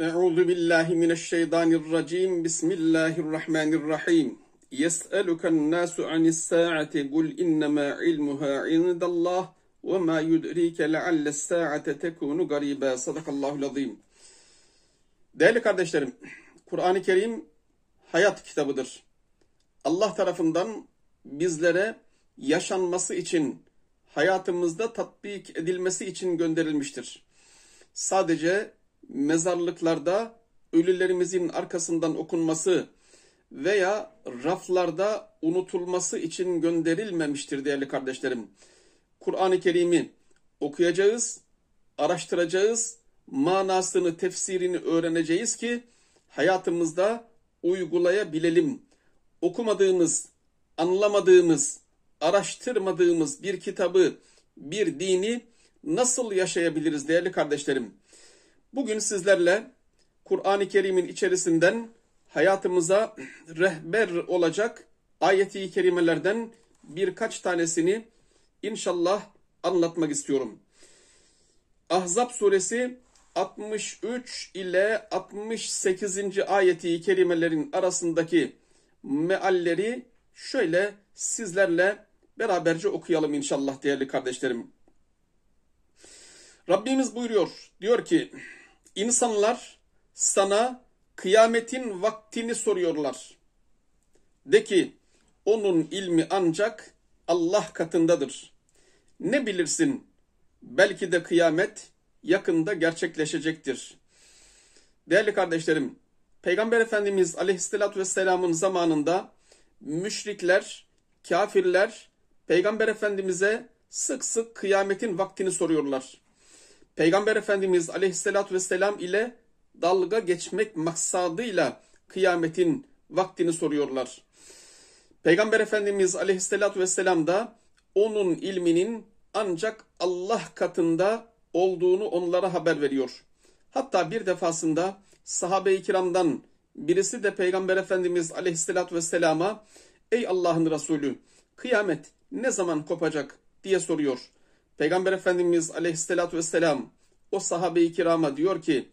Euzu billahi mineşşeytanirracim. Bismillahirrahmanirrahim. Yes'eluken nasu anis saati kul innema ilmuha indallah ve ma yudrike lealle's saate tekunu gariba. Sadakallahu lazim. Değerli kardeşlerim, Kur'an-ı Kerim hayat kitabıdır. Allah tarafından bizlere yaşanması için, hayatımızda tatbik edilmesi için gönderilmiştir. Sadece mezarlıklarda ölülerimizin arkasından okunması veya raflarda unutulması için gönderilmemiştir değerli kardeşlerim. Kur'an-ı Kerim'i okuyacağız, araştıracağız, manasını, tefsirini öğreneceğiz ki hayatımızda uygulayabilelim. Okumadığımız, anlamadığımız, araştırmadığımız bir kitabı, bir dini nasıl yaşayabiliriz değerli kardeşlerim? Bugün sizlerle Kur'an-ı Kerim'in içerisinden hayatımıza rehber olacak ayeti kerimelerden birkaç tanesini inşallah anlatmak istiyorum. Ahzab suresi 63 ile 68. ayeti kerimelerin arasındaki mealleri şöyle sizlerle beraberce okuyalım inşallah değerli kardeşlerim. Rabbimiz buyuruyor, diyor ki İnsanlar sana kıyametin vaktini soruyorlar. De ki onun ilmi ancak Allah katındadır. Ne bilirsin? Belki de kıyamet yakında gerçekleşecektir. Değerli kardeşlerim, Peygamber Efendimiz Aleyhisselatü Vesselam'ın zamanında müşrikler, kafirler Peygamber Efendimiz'e sık sık kıyametin vaktini soruyorlar. Peygamber Efendimiz aleyhissalatü vesselam ile dalga geçmek maksadıyla kıyametin vaktini soruyorlar. Peygamber Efendimiz aleyhissalatü vesselam da onun ilminin ancak Allah katında olduğunu onlara haber veriyor. Hatta bir defasında sahabe-i kiramdan birisi de Peygamber Efendimiz aleyhissalatü vesselama ''Ey Allah'ın Resulü kıyamet ne zaman kopacak?'' diye soruyor. Peygamber Efendimiz aleyhissalatü vesselam o sahabe-i kirama diyor ki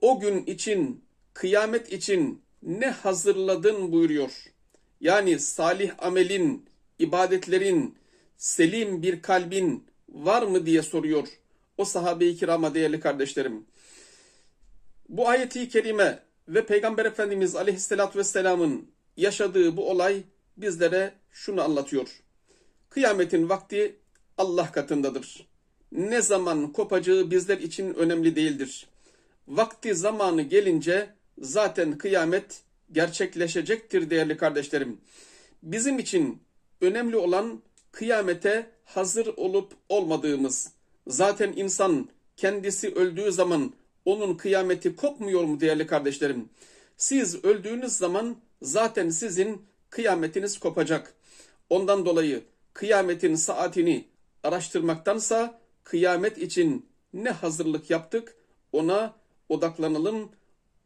o gün için kıyamet için ne hazırladın buyuruyor. Yani salih amelin, ibadetlerin, selim bir kalbin var mı diye soruyor o sahabe-i kirama değerli kardeşlerim. Bu ayeti kerime ve Peygamber Efendimiz aleyhissalatü vesselamın yaşadığı bu olay bizlere şunu anlatıyor. Kıyametin vakti Allah katındadır. Ne zaman kopacağı bizler için önemli değildir. Vakti zamanı gelince zaten kıyamet gerçekleşecektir değerli kardeşlerim. Bizim için önemli olan kıyamete hazır olup olmadığımız. Zaten insan kendisi öldüğü zaman onun kıyameti kopmuyor mu değerli kardeşlerim? Siz öldüğünüz zaman zaten sizin kıyametiniz kopacak. Ondan dolayı kıyametin saatini araştırmaktansa kıyamet için ne hazırlık yaptık ona odaklanalım,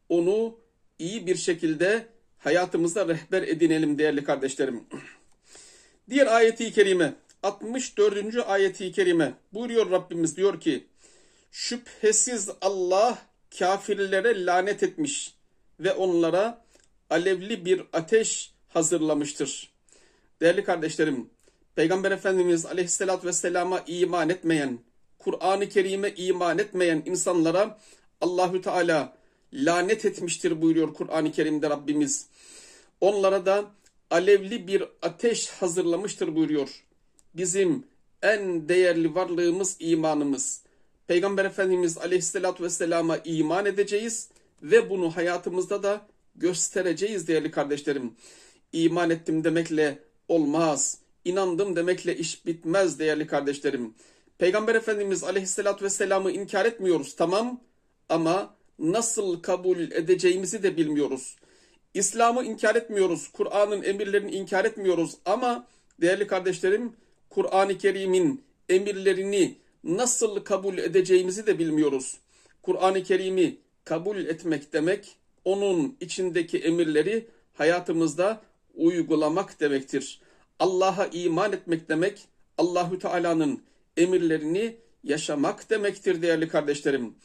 onu iyi bir şekilde hayatımızda rehber edinelim değerli kardeşlerim. Diğer ayeti kerime 64. ayeti kerime buyuruyor Rabbimiz diyor ki şüphesiz Allah kafirlere lanet etmiş ve onlara alevli bir ateş hazırlamıştır. Değerli kardeşlerim Peygamber Efendimiz Aleyhisselatü vesselama iman etmeyen, Kur'an-ı Kerim'e iman etmeyen insanlara Allahü Teala lanet etmiştir buyuruyor Kur'an-ı Kerim'de Rabbimiz. Onlara da alevli bir ateş hazırlamıştır buyuruyor. Bizim en değerli varlığımız imanımız. Peygamber Efendimiz Aleyhisselatü vesselama iman edeceğiz ve bunu hayatımızda da göstereceğiz değerli kardeşlerim. İman ettim demekle olmaz inandım demekle iş bitmez değerli kardeşlerim. Peygamber Efendimiz aleyhissalatü vesselam'ı inkar etmiyoruz tamam ama nasıl kabul edeceğimizi de bilmiyoruz. İslam'ı inkar etmiyoruz, Kur'an'ın emirlerini inkar etmiyoruz ama değerli kardeşlerim Kur'an-ı Kerim'in emirlerini nasıl kabul edeceğimizi de bilmiyoruz. Kur'an-ı Kerim'i kabul etmek demek onun içindeki emirleri hayatımızda uygulamak demektir. Allah'a iman etmek demek Allahü Teala'nın emirlerini yaşamak demektir değerli kardeşlerim.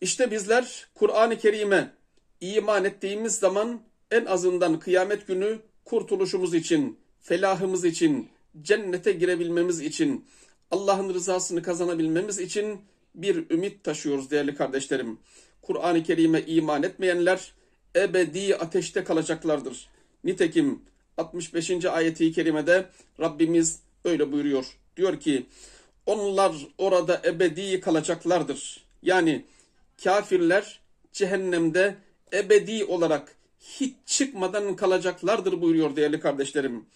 İşte bizler Kur'an-ı Kerim'e iman ettiğimiz zaman en azından kıyamet günü kurtuluşumuz için, felahımız için, cennete girebilmemiz için, Allah'ın rızasını kazanabilmemiz için bir ümit taşıyoruz değerli kardeşlerim. Kur'an-ı Kerim'e iman etmeyenler ebedi ateşte kalacaklardır. Nitekim 65. ayeti kerimede Rabbimiz öyle buyuruyor. Diyor ki onlar orada ebedi kalacaklardır. Yani kafirler cehennemde ebedi olarak hiç çıkmadan kalacaklardır buyuruyor değerli kardeşlerim.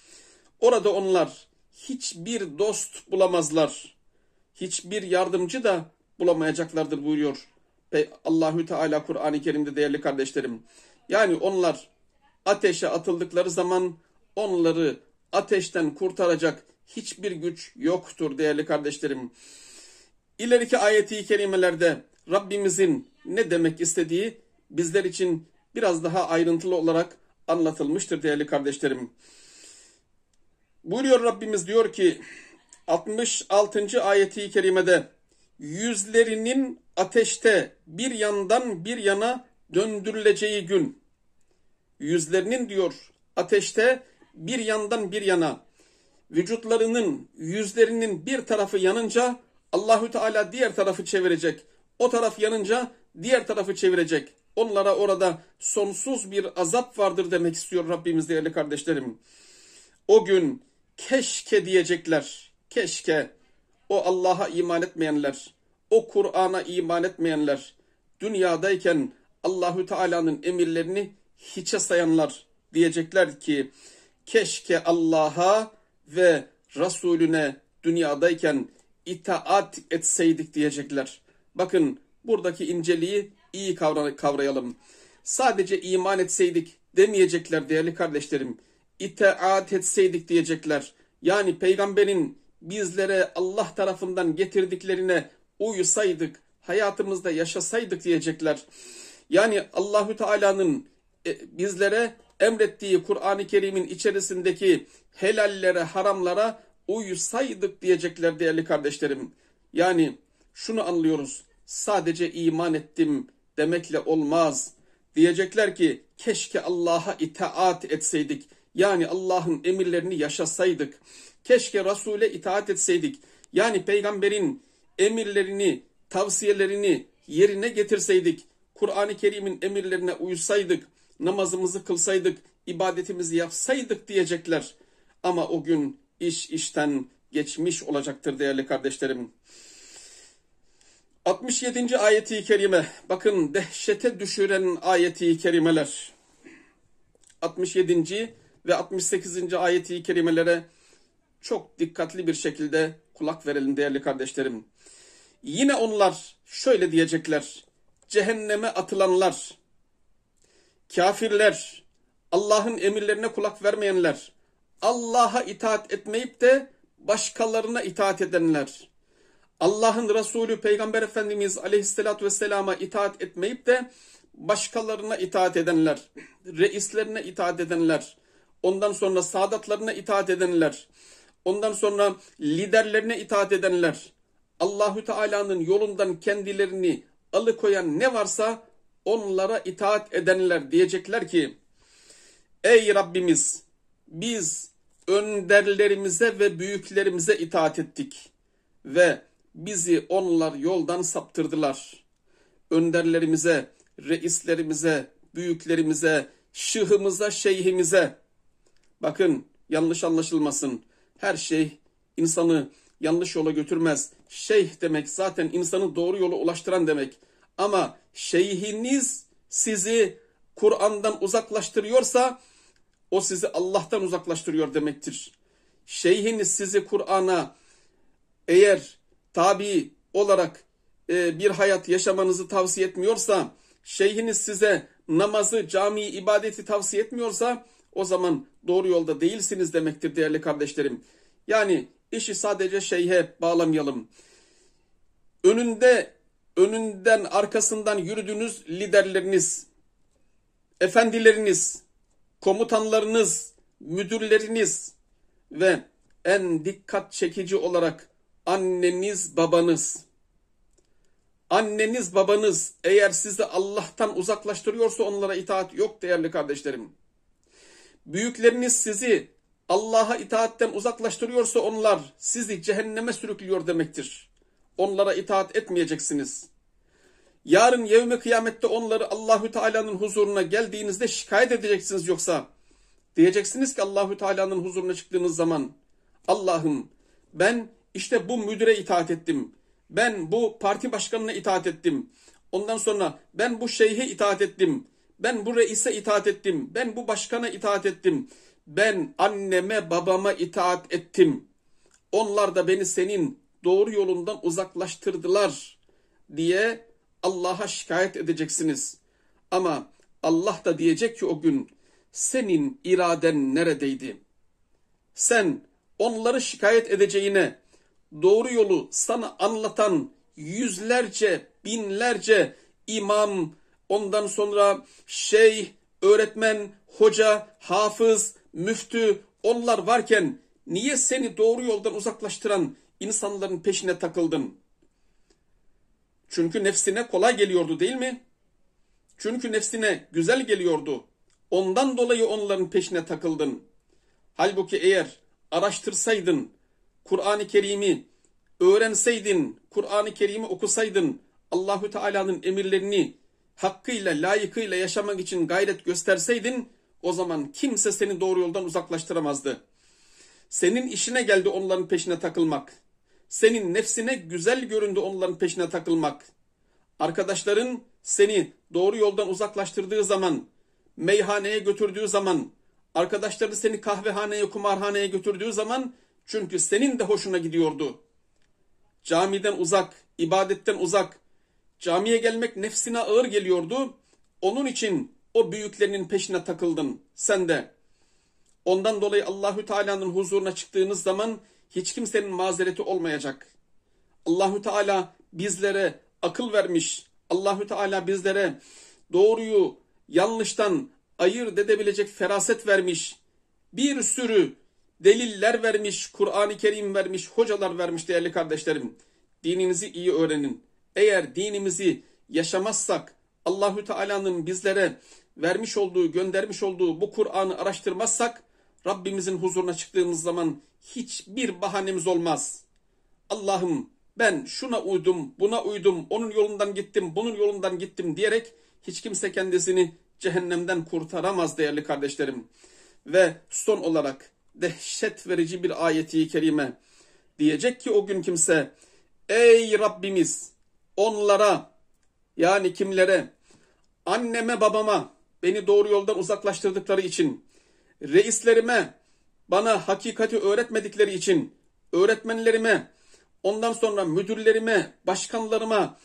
Orada onlar hiçbir dost bulamazlar. Hiçbir yardımcı da bulamayacaklardır buyuruyor Allahü Teala Kur'an-ı Kerim'de değerli kardeşlerim. Yani onlar ateşe atıldıkları zaman onları ateşten kurtaracak hiçbir güç yoktur değerli kardeşlerim. İleriki ayeti kerimelerde Rabbimizin ne demek istediği bizler için biraz daha ayrıntılı olarak anlatılmıştır değerli kardeşlerim. Buyuruyor Rabbimiz diyor ki 66. ayeti kerimede yüzlerinin ateşte bir yandan bir yana döndürüleceği gün. Yüzlerinin diyor ateşte bir yandan bir yana vücutlarının yüzlerinin bir tarafı yanınca Allahü Teala diğer tarafı çevirecek. O taraf yanınca diğer tarafı çevirecek. Onlara orada sonsuz bir azap vardır demek istiyor Rabbimiz değerli kardeşlerim. O gün keşke diyecekler. Keşke o Allah'a iman etmeyenler, o Kur'an'a iman etmeyenler, dünyadayken Allahü Teala'nın emirlerini hiçe sayanlar diyecekler ki keşke Allah'a ve Resulüne dünyadayken itaat etseydik diyecekler. Bakın buradaki inceliği iyi kavrayalım. Sadece iman etseydik demeyecekler değerli kardeşlerim. İtaat etseydik diyecekler. Yani peygamberin bizlere Allah tarafından getirdiklerine uysaydık, hayatımızda yaşasaydık diyecekler. Yani Allahü Teala'nın e, bizlere emrettiği Kur'an-ı Kerim'in içerisindeki helallere, haramlara uysaydık diyecekler değerli kardeşlerim. Yani şunu anlıyoruz. Sadece iman ettim demekle olmaz. Diyecekler ki keşke Allah'a itaat etseydik. Yani Allah'ın emirlerini yaşasaydık. Keşke Resul'e itaat etseydik. Yani peygamberin emirlerini, tavsiyelerini yerine getirseydik. Kur'an-ı Kerim'in emirlerine uysaydık namazımızı kılsaydık, ibadetimizi yapsaydık diyecekler. Ama o gün iş işten geçmiş olacaktır değerli kardeşlerim. 67. ayeti kerime. Bakın dehşete düşüren ayeti kerimeler. 67. ve 68. ayeti kerimelere çok dikkatli bir şekilde kulak verelim değerli kardeşlerim. Yine onlar şöyle diyecekler. Cehenneme atılanlar kafirler, Allah'ın emirlerine kulak vermeyenler, Allah'a itaat etmeyip de başkalarına itaat edenler, Allah'ın Resulü Peygamber Efendimiz Aleyhisselatü Vesselam'a itaat etmeyip de başkalarına itaat edenler, reislerine itaat edenler, ondan sonra sadatlarına itaat edenler, ondan sonra liderlerine itaat edenler, Allahü Teala'nın yolundan kendilerini alıkoyan ne varsa onlara itaat edenler diyecekler ki Ey Rabbimiz biz önderlerimize ve büyüklerimize itaat ettik ve bizi onlar yoldan saptırdılar. Önderlerimize, reislerimize, büyüklerimize, şıhımıza, şeyhimize. Bakın yanlış anlaşılmasın. Her şey insanı yanlış yola götürmez. Şeyh demek zaten insanı doğru yola ulaştıran demek. Ama şeyhiniz sizi Kur'an'dan uzaklaştırıyorsa o sizi Allah'tan uzaklaştırıyor demektir. Şeyhiniz sizi Kur'an'a eğer tabi olarak e, bir hayat yaşamanızı tavsiye etmiyorsa, şeyhiniz size namazı, cami ibadeti tavsiye etmiyorsa o zaman doğru yolda değilsiniz demektir değerli kardeşlerim. Yani işi sadece şeyhe bağlamayalım. Önünde önünden arkasından yürüdüğünüz liderleriniz, efendileriniz, komutanlarınız, müdürleriniz ve en dikkat çekici olarak anneniz, babanız. Anneniz, babanız eğer sizi Allah'tan uzaklaştırıyorsa onlara itaat yok değerli kardeşlerim. Büyükleriniz sizi Allah'a itaatten uzaklaştırıyorsa onlar sizi cehenneme sürüklüyor demektir onlara itaat etmeyeceksiniz. Yarın yevmi kıyamette onları Allahü Teala'nın huzuruna geldiğinizde şikayet edeceksiniz yoksa diyeceksiniz ki Allahü Teala'nın huzuruna çıktığınız zaman Allah'ım ben işte bu müdüre itaat ettim. Ben bu parti başkanına itaat ettim. Ondan sonra ben bu şeyhe itaat ettim. Ben bu reise itaat ettim. Ben bu başkana itaat ettim. Ben anneme babama itaat ettim. Onlar da beni senin doğru yolundan uzaklaştırdılar diye Allah'a şikayet edeceksiniz. Ama Allah da diyecek ki o gün senin iraden neredeydi? Sen onları şikayet edeceğine doğru yolu sana anlatan yüzlerce, binlerce imam, ondan sonra şeyh, öğretmen, hoca, hafız, müftü onlar varken niye seni doğru yoldan uzaklaştıran insanların peşine takıldın. Çünkü nefsine kolay geliyordu değil mi? Çünkü nefsine güzel geliyordu. Ondan dolayı onların peşine takıldın. Halbuki eğer araştırsaydın, Kur'an-ı Kerim'i öğrenseydin, Kur'an-ı Kerim'i okusaydın, Allahü Teala'nın emirlerini hakkıyla, layıkıyla yaşamak için gayret gösterseydin, o zaman kimse seni doğru yoldan uzaklaştıramazdı. Senin işine geldi onların peşine takılmak senin nefsine güzel göründü onların peşine takılmak. Arkadaşların seni doğru yoldan uzaklaştırdığı zaman, meyhaneye götürdüğü zaman, arkadaşları seni kahvehaneye, kumarhaneye götürdüğü zaman çünkü senin de hoşuna gidiyordu. Camiden uzak, ibadetten uzak, camiye gelmek nefsine ağır geliyordu. Onun için o büyüklerinin peşine takıldın sen de. Ondan dolayı Allahü Teala'nın huzuruna çıktığınız zaman hiç kimsenin mazereti olmayacak. Allahü Teala bizlere akıl vermiş. Allahü Teala bizlere doğruyu yanlıştan ayırt edebilecek feraset vermiş. Bir sürü deliller vermiş, Kur'an-ı Kerim vermiş, hocalar vermiş değerli kardeşlerim. Dininizi iyi öğrenin. Eğer dinimizi yaşamazsak Allahü Teala'nın bizlere vermiş olduğu, göndermiş olduğu bu Kur'an'ı araştırmazsak Rabbimizin huzuruna çıktığımız zaman hiçbir bahanemiz olmaz. Allah'ım ben şuna uydum, buna uydum, onun yolundan gittim, bunun yolundan gittim diyerek hiç kimse kendisini cehennemden kurtaramaz değerli kardeşlerim. Ve son olarak dehşet verici bir ayeti kerime diyecek ki o gün kimse ey Rabbimiz onlara yani kimlere anneme babama beni doğru yoldan uzaklaştırdıkları için reislerime bana hakikati öğretmedikleri için öğretmenlerime, ondan sonra müdürlerime, başkanlarıma,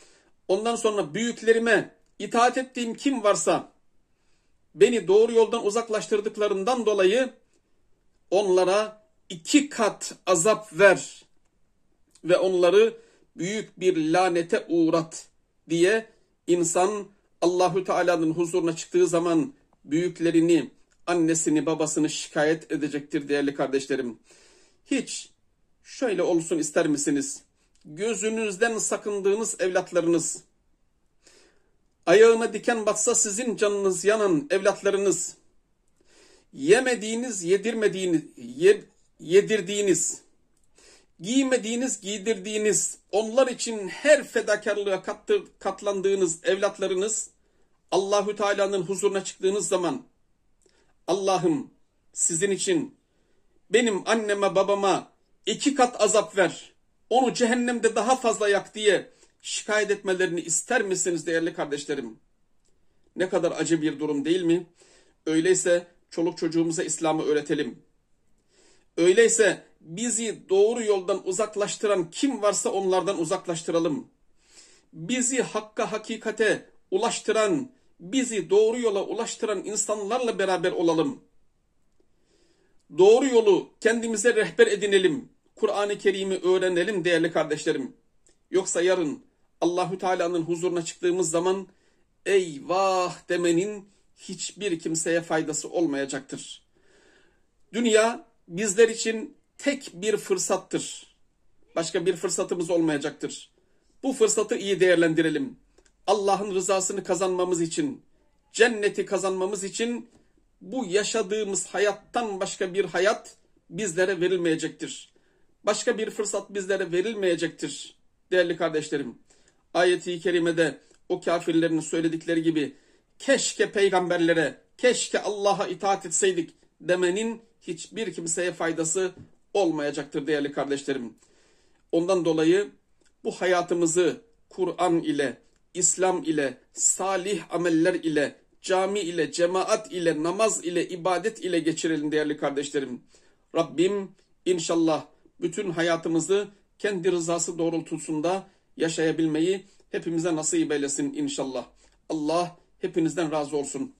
ondan sonra büyüklerime itaat ettiğim kim varsa beni doğru yoldan uzaklaştırdıklarından dolayı onlara iki kat azap ver ve onları büyük bir lanete uğrat diye insan Allahü Teala'nın huzuruna çıktığı zaman büyüklerini, annesini babasını şikayet edecektir değerli kardeşlerim. Hiç şöyle olsun ister misiniz? Gözünüzden sakındığınız evlatlarınız, ayağına diken batsa sizin canınız yanan evlatlarınız, yemediğiniz, yedirmediğiniz, ye, yedirdiğiniz, giymediğiniz, giydirdiğiniz, onlar için her fedakarlığa kattır, katlandığınız evlatlarınız, Allahü Teala'nın huzuruna çıktığınız zaman Allah'ım sizin için benim anneme babama iki kat azap ver. Onu cehennemde daha fazla yak diye şikayet etmelerini ister misiniz değerli kardeşlerim? Ne kadar acı bir durum değil mi? Öyleyse çoluk çocuğumuza İslam'ı öğretelim. Öyleyse bizi doğru yoldan uzaklaştıran kim varsa onlardan uzaklaştıralım. Bizi hakka hakikate ulaştıran bizi doğru yola ulaştıran insanlarla beraber olalım. Doğru yolu kendimize rehber edinelim. Kur'an-ı Kerim'i öğrenelim değerli kardeşlerim. Yoksa yarın Allahü Teala'nın huzuruna çıktığımız zaman eyvah demenin hiçbir kimseye faydası olmayacaktır. Dünya bizler için tek bir fırsattır. Başka bir fırsatımız olmayacaktır. Bu fırsatı iyi değerlendirelim. Allah'ın rızasını kazanmamız için, cenneti kazanmamız için bu yaşadığımız hayattan başka bir hayat bizlere verilmeyecektir. Başka bir fırsat bizlere verilmeyecektir değerli kardeşlerim. Ayeti kerimede o kafirlerin söyledikleri gibi keşke peygamberlere, keşke Allah'a itaat etseydik demenin hiçbir kimseye faydası olmayacaktır değerli kardeşlerim. Ondan dolayı bu hayatımızı Kur'an ile, İslam ile, salih ameller ile, cami ile, cemaat ile, namaz ile, ibadet ile geçirelim değerli kardeşlerim. Rabbim inşallah bütün hayatımızı kendi rızası doğrultusunda yaşayabilmeyi hepimize nasip eylesin inşallah. Allah hepinizden razı olsun.